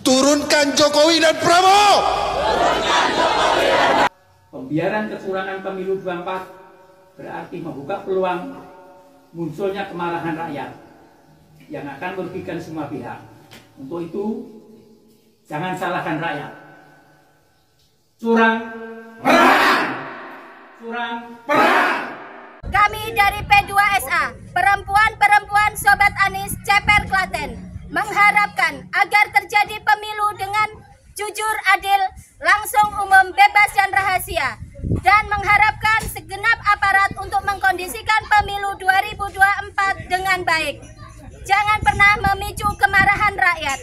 Turunkan Jokowi dan Prabowo. Turunkan Jokowi dan Pembiaran kecurangan pemilu 24 berarti membuka peluang munculnya kemarahan rakyat yang akan merugikan semua pihak. Untuk itu, jangan salahkan rakyat. Curang, perang! Curang, perang! Kami dari P2SA, perempuan-perempuan Sobat Anis Ceper Klaten mengharapkan agar terjadi pemilu dengan jujur, adil, langsung, umum, bebas, dan rahasia. Dan mengharapkan segenap aparat untuk mengkondisikan pemilu 2024 dengan baik. Jangan pernah memicu kemarahan rakyat.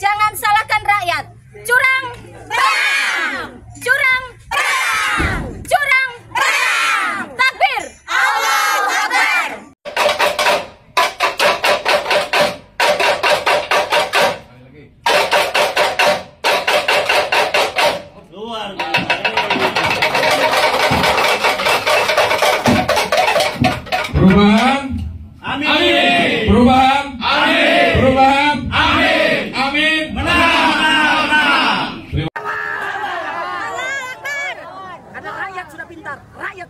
Jangan salahkan rakyat. Curang, bang! Curang,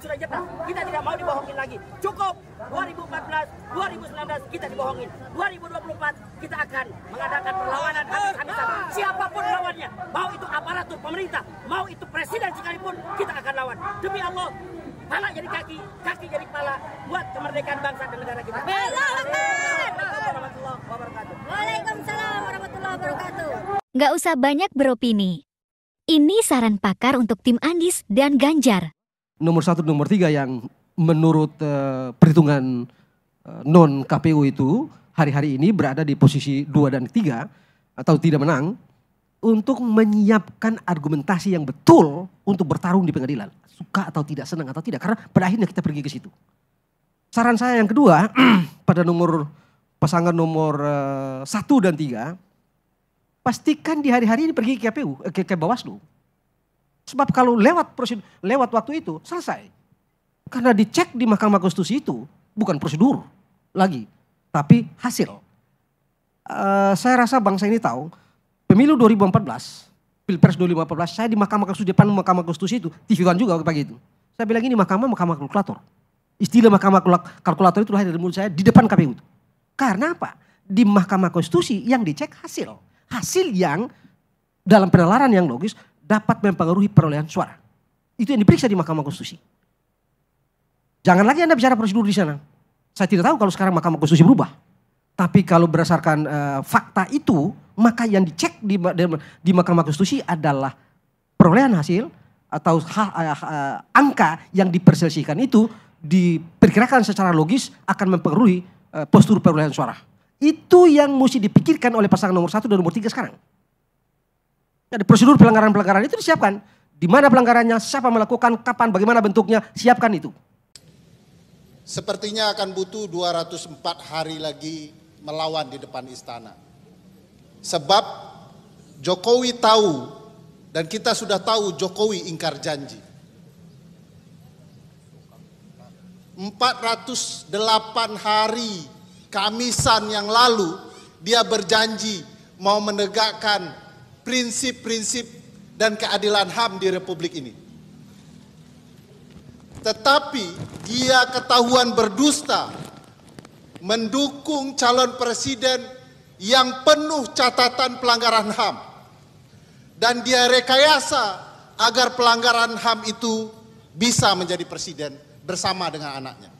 sudah jelas kita tidak mau dibohongin lagi. Cukup 2014, 2019 kita dibohongin. 2024 kita akan mengadakan perlawanan habis-habisan. Siapapun lawannya, mau itu aparatur pemerintah, mau itu presiden sekalipun kita akan lawan. Demi Allah, pala jadi kaki, kaki jadi pala buat kemerdekaan bangsa dan negara kita. wabarakatuh. Waalaikumsalam warahmatullahi wabarakatuh. Nggak usah banyak beropini. Ini saran pakar untuk tim Andis dan Ganjar nomor satu nomor tiga yang menurut uh, perhitungan uh, non KPU itu hari-hari ini berada di posisi dua dan tiga atau tidak menang untuk menyiapkan argumentasi yang betul untuk bertarung di pengadilan suka atau tidak senang atau tidak karena pada akhirnya kita pergi ke situ saran saya yang kedua pada nomor pasangan nomor uh, satu dan tiga pastikan di hari-hari ini pergi ke KPU ke, ke Bawaslu Sebab kalau lewat prosedur, lewat waktu itu selesai. Karena dicek di Mahkamah Konstitusi itu bukan prosedur lagi, tapi hasil. Uh, saya rasa bangsa ini tahu pemilu 2014, Pilpres 2014, saya di Mahkamah Konstitusi depan Mahkamah Konstitusi itu, TV juga pagi itu. Saya bilang ini Mahkamah Mahkamah Kalkulator. Istilah Mahkamah Kalkulator itu lahir dari mulut saya di depan KPU. Itu. Karena apa? Di Mahkamah Konstitusi yang dicek hasil. Hasil yang dalam penalaran yang logis dapat mempengaruhi perolehan suara. Itu yang diperiksa di Mahkamah Konstitusi. Jangan lagi Anda bicara prosedur di sana. Saya tidak tahu kalau sekarang Mahkamah Konstitusi berubah. Tapi kalau berdasarkan uh, fakta itu, maka yang dicek di, di, di Mahkamah Konstitusi adalah perolehan hasil atau ha, uh, uh, angka yang diperselisihkan itu diperkirakan secara logis akan mempengaruhi uh, postur perolehan suara. Itu yang mesti dipikirkan oleh pasangan nomor satu dan nomor tiga sekarang. Ada prosedur pelanggaran-pelanggaran itu disiapkan. Di mana pelanggarannya, siapa melakukan, kapan, bagaimana bentuknya, siapkan itu. Sepertinya akan butuh 204 hari lagi melawan di depan istana. Sebab Jokowi tahu dan kita sudah tahu Jokowi ingkar janji. 408 hari Kamisan yang lalu dia berjanji mau menegakkan prinsip-prinsip dan keadilan HAM di republik ini. Tetapi dia ketahuan berdusta mendukung calon presiden yang penuh catatan pelanggaran HAM. Dan dia rekayasa agar pelanggaran HAM itu bisa menjadi presiden bersama dengan anaknya.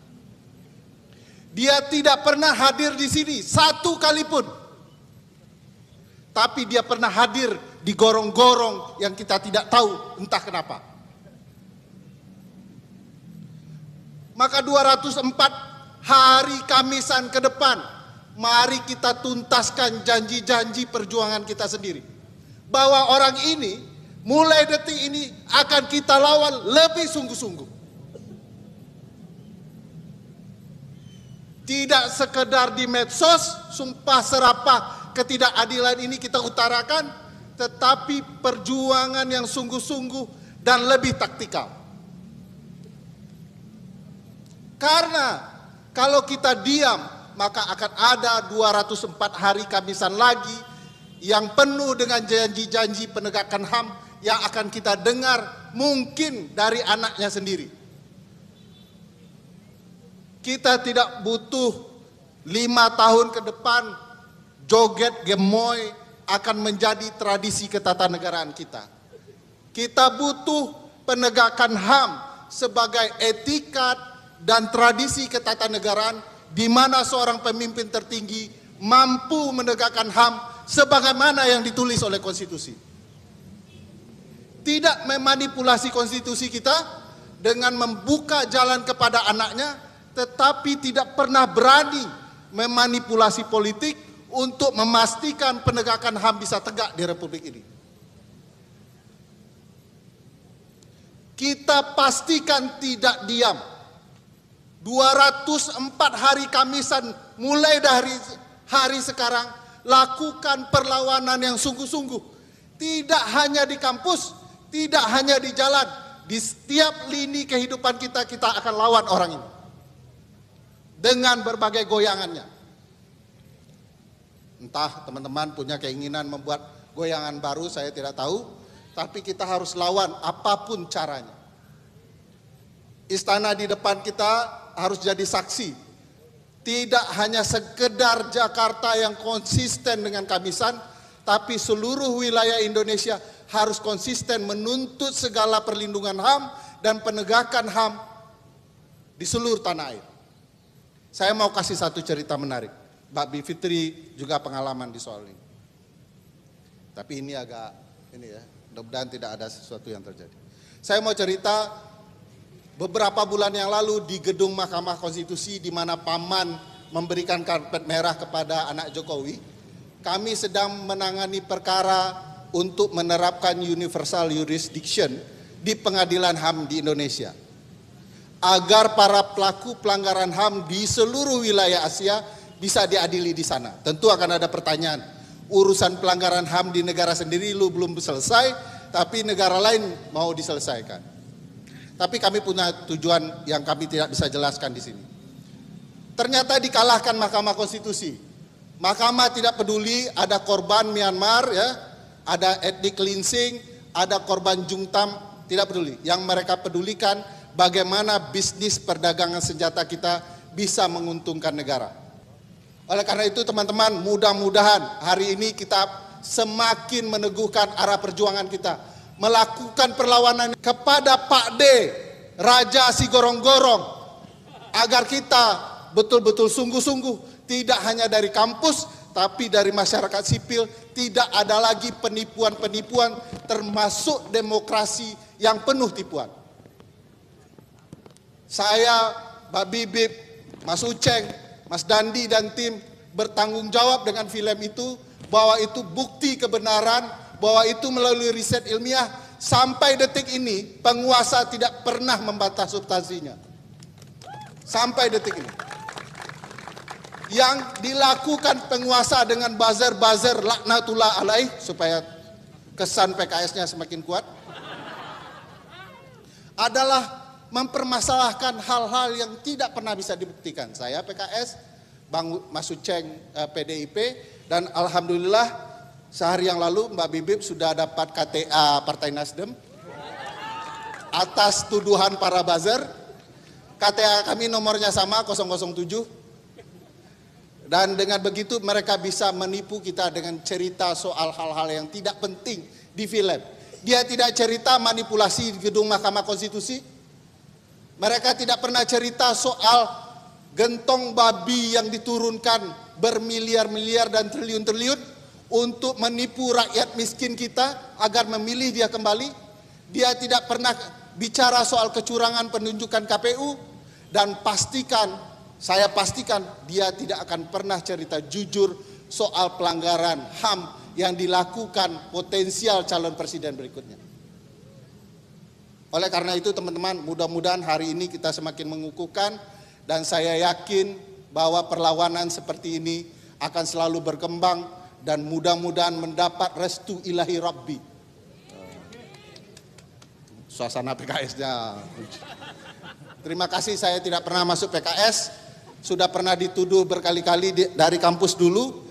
Dia tidak pernah hadir di sini satu kali pun tapi dia pernah hadir di gorong-gorong yang kita tidak tahu entah kenapa. Maka 204 hari Kamisan ke depan, mari kita tuntaskan janji-janji perjuangan kita sendiri. Bahwa orang ini mulai detik ini akan kita lawan lebih sungguh-sungguh. Tidak sekedar di medsos, sumpah serapah, ketidakadilan ini kita utarakan, tetapi perjuangan yang sungguh-sungguh dan lebih taktikal. Karena kalau kita diam, maka akan ada 204 hari kamisan lagi yang penuh dengan janji-janji penegakan HAM yang akan kita dengar mungkin dari anaknya sendiri. Kita tidak butuh lima tahun ke depan joget gemoy akan menjadi tradisi ketatanegaraan kita. Kita butuh penegakan HAM sebagai etikat dan tradisi ketatanegaraan di mana seorang pemimpin tertinggi mampu menegakkan HAM sebagaimana yang ditulis oleh konstitusi. Tidak memanipulasi konstitusi kita dengan membuka jalan kepada anaknya tetapi tidak pernah berani memanipulasi politik untuk memastikan penegakan HAM bisa tegak di Republik ini. Kita pastikan tidak diam. 204 hari Kamisan mulai dari hari sekarang lakukan perlawanan yang sungguh-sungguh. Tidak hanya di kampus, tidak hanya di jalan, di setiap lini kehidupan kita kita akan lawan orang ini. Dengan berbagai goyangannya. Entah teman-teman punya keinginan membuat goyangan baru, saya tidak tahu. Tapi kita harus lawan apapun caranya. Istana di depan kita harus jadi saksi. Tidak hanya sekedar Jakarta yang konsisten dengan Kamisan, tapi seluruh wilayah Indonesia harus konsisten menuntut segala perlindungan HAM dan penegakan HAM di seluruh tanah air. Saya mau kasih satu cerita menarik. Mbak Bivitri juga pengalaman di soal ini. Tapi ini agak ini ya, mudah-mudahan tidak ada sesuatu yang terjadi. Saya mau cerita beberapa bulan yang lalu di gedung Mahkamah Konstitusi di mana paman memberikan karpet merah kepada anak Jokowi, kami sedang menangani perkara untuk menerapkan universal jurisdiction di Pengadilan HAM di Indonesia agar para pelaku pelanggaran HAM di seluruh wilayah Asia bisa diadili di sana. Tentu akan ada pertanyaan, urusan pelanggaran HAM di negara sendiri lu belum selesai, tapi negara lain mau diselesaikan. Tapi kami punya tujuan yang kami tidak bisa jelaskan di sini. Ternyata dikalahkan Mahkamah Konstitusi. Mahkamah tidak peduli ada korban Myanmar ya, ada etnik cleansing, ada korban jungtam, tidak peduli. Yang mereka pedulikan bagaimana bisnis perdagangan senjata kita bisa menguntungkan negara. Oleh karena itu teman-teman mudah-mudahan hari ini kita semakin meneguhkan arah perjuangan kita. Melakukan perlawanan kepada Pak D, Raja si gorong-gorong. Agar kita betul-betul sungguh-sungguh tidak hanya dari kampus tapi dari masyarakat sipil tidak ada lagi penipuan-penipuan termasuk demokrasi yang penuh tipuan. Saya, Mbak Bibip, Mas Uceng, Mas Dandi dan tim bertanggung jawab dengan film itu bahwa itu bukti kebenaran, bahwa itu melalui riset ilmiah sampai detik ini penguasa tidak pernah membantah substansinya. Sampai detik ini. Yang dilakukan penguasa dengan buzzer-buzzer laknatullah alaih supaya kesan PKS-nya semakin kuat adalah mempermasalahkan hal-hal yang tidak pernah bisa dibuktikan. Saya PKS, Bang Masuceng eh, PDIP, dan Alhamdulillah sehari yang lalu Mbak Bibip sudah dapat KTA Partai Nasdem atas tuduhan para buzzer. KTA kami nomornya sama 007. Dan dengan begitu mereka bisa menipu kita dengan cerita soal hal-hal yang tidak penting di film. Dia tidak cerita manipulasi gedung Mahkamah Konstitusi, mereka tidak pernah cerita soal gentong babi yang diturunkan bermiliar-miliar dan triliun-triliun untuk menipu rakyat miskin kita agar memilih dia kembali. Dia tidak pernah bicara soal kecurangan penunjukan KPU dan pastikan saya pastikan dia tidak akan pernah cerita jujur soal pelanggaran HAM yang dilakukan potensial calon presiden berikutnya. Oleh karena itu teman-teman mudah-mudahan hari ini kita semakin mengukuhkan dan saya yakin bahwa perlawanan seperti ini akan selalu berkembang dan mudah-mudahan mendapat restu ilahi Rabbi. Suasana PKS-nya. Terima kasih saya tidak pernah masuk PKS, sudah pernah dituduh berkali-kali dari kampus dulu.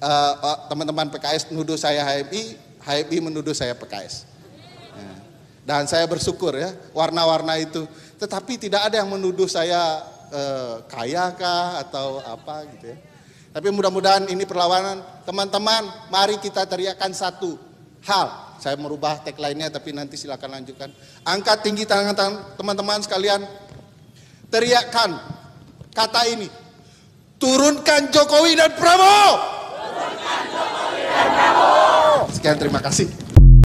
Eh, eh, teman-teman uh, PKS menuduh saya HMI, HMI menuduh saya PKS. Dan saya bersyukur ya, warna-warna itu. Tetapi tidak ada yang menuduh saya eh, kaya kah atau apa gitu ya. Tapi mudah-mudahan ini perlawanan. Teman-teman, mari kita teriakan satu hal. Saya merubah tagline-nya tapi nanti silakan lanjutkan. Angkat tinggi tangan teman-teman sekalian. Teriakan kata ini. Turunkan Jokowi dan Prabowo. Turunkan Jokowi dan Prabowo. Sekian terima kasih.